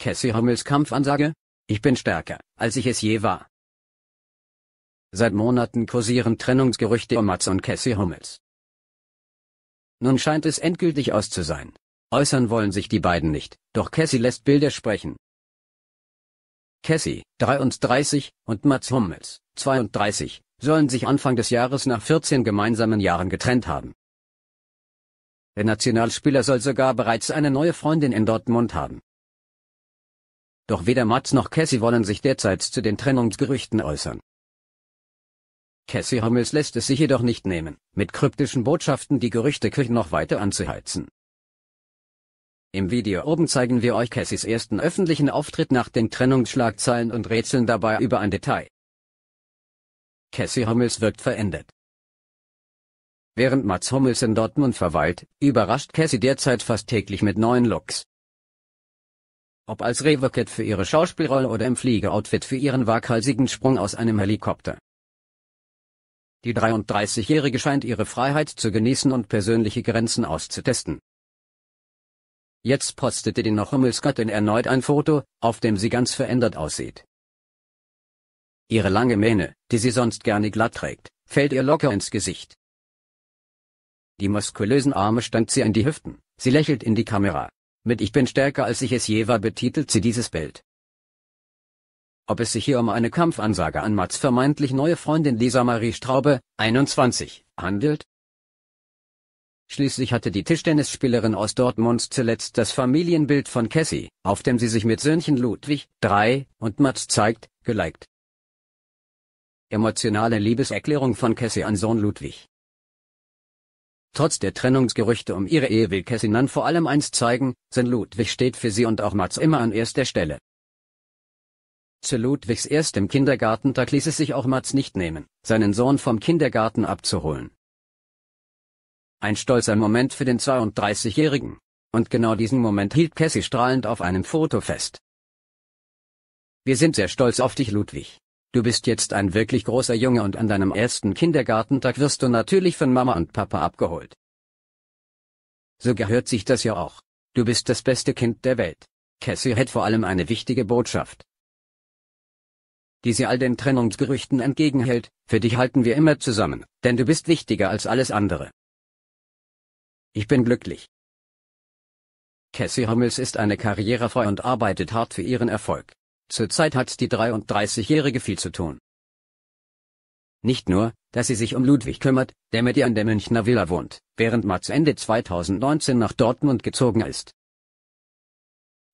Cassie Hummels Kampfansage? Ich bin stärker, als ich es je war. Seit Monaten kursieren Trennungsgerüchte um Mats und Cassie Hummels. Nun scheint es endgültig aus zu sein. Äußern wollen sich die beiden nicht, doch Cassie lässt Bilder sprechen. Cassie, 33, und Mats Hummels, 32, sollen sich Anfang des Jahres nach 14 gemeinsamen Jahren getrennt haben. Der Nationalspieler soll sogar bereits eine neue Freundin in Dortmund haben. Doch weder Mats noch Cassie wollen sich derzeit zu den Trennungsgerüchten äußern. Cassie Hummels lässt es sich jedoch nicht nehmen, mit kryptischen Botschaften die Gerüchteküche noch weiter anzuheizen. Im Video oben zeigen wir euch Cassies ersten öffentlichen Auftritt nach den Trennungsschlagzeilen und rätseln dabei über ein Detail. Cassie Hummels wirkt verändert. Während Mats Hummels in Dortmund verweilt, überrascht Cassie derzeit fast täglich mit neuen Looks. Ob als Reva für ihre Schauspielrolle oder im Fliegeroutfit für ihren waghalsigen Sprung aus einem Helikopter. Die 33-Jährige scheint ihre Freiheit zu genießen und persönliche Grenzen auszutesten. Jetzt postete die noch Himmelsgöttin erneut ein Foto, auf dem sie ganz verändert aussieht. Ihre lange Mähne, die sie sonst gerne glatt trägt, fällt ihr locker ins Gesicht. Die muskulösen Arme stand sie in die Hüften, sie lächelt in die Kamera. Mit Ich bin stärker als ich es je war betitelt sie dieses Bild. Ob es sich hier um eine Kampfansage an Mats vermeintlich neue Freundin Lisa Marie Straube, 21, handelt? Schließlich hatte die Tischtennisspielerin aus Dortmunds zuletzt das Familienbild von Cassie, auf dem sie sich mit Söhnchen Ludwig, 3, und Mats zeigt, geliked. Emotionale Liebeserklärung von Cassie an Sohn Ludwig trotz der Trennungsgerüchte um ihre Ehe will Kessinan vor allem eins zeigen, sein Ludwig steht für sie und auch Mats immer an erster Stelle. Zu Ludwigs erstem Kindergartentag ließ es sich auch Mats nicht nehmen, seinen Sohn vom Kindergarten abzuholen. Ein stolzer Moment für den 32-Jährigen. Und genau diesen Moment hielt Cassie strahlend auf einem Foto fest. Wir sind sehr stolz auf dich, Ludwig. Du bist jetzt ein wirklich großer Junge und an deinem ersten Kindergartentag wirst du natürlich von Mama und Papa abgeholt. So gehört sich das ja auch. Du bist das beste Kind der Welt. Cassie hat vor allem eine wichtige Botschaft, die sie all den Trennungsgerüchten entgegenhält, für dich halten wir immer zusammen, denn du bist wichtiger als alles andere. Ich bin glücklich. Cassie Hummels ist eine Karrierefrau und arbeitet hart für ihren Erfolg. Zurzeit hat die 33-Jährige viel zu tun. Nicht nur, dass sie sich um Ludwig kümmert, der mit ihr an der Münchner Villa wohnt, während Mats Ende 2019 nach Dortmund gezogen ist.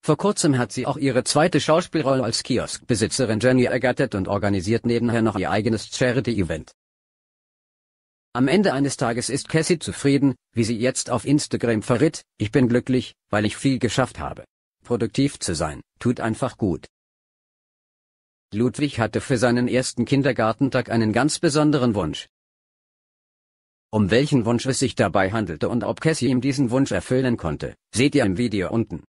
Vor kurzem hat sie auch ihre zweite Schauspielrolle als Kioskbesitzerin Jenny ergattert und organisiert nebenher noch ihr eigenes Charity-Event. Am Ende eines Tages ist Cassie zufrieden, wie sie jetzt auf Instagram verritt, ich bin glücklich, weil ich viel geschafft habe. Produktiv zu sein, tut einfach gut. Ludwig hatte für seinen ersten Kindergartentag einen ganz besonderen Wunsch. Um welchen Wunsch es sich dabei handelte und ob Cassie ihm diesen Wunsch erfüllen konnte, seht ihr im Video unten.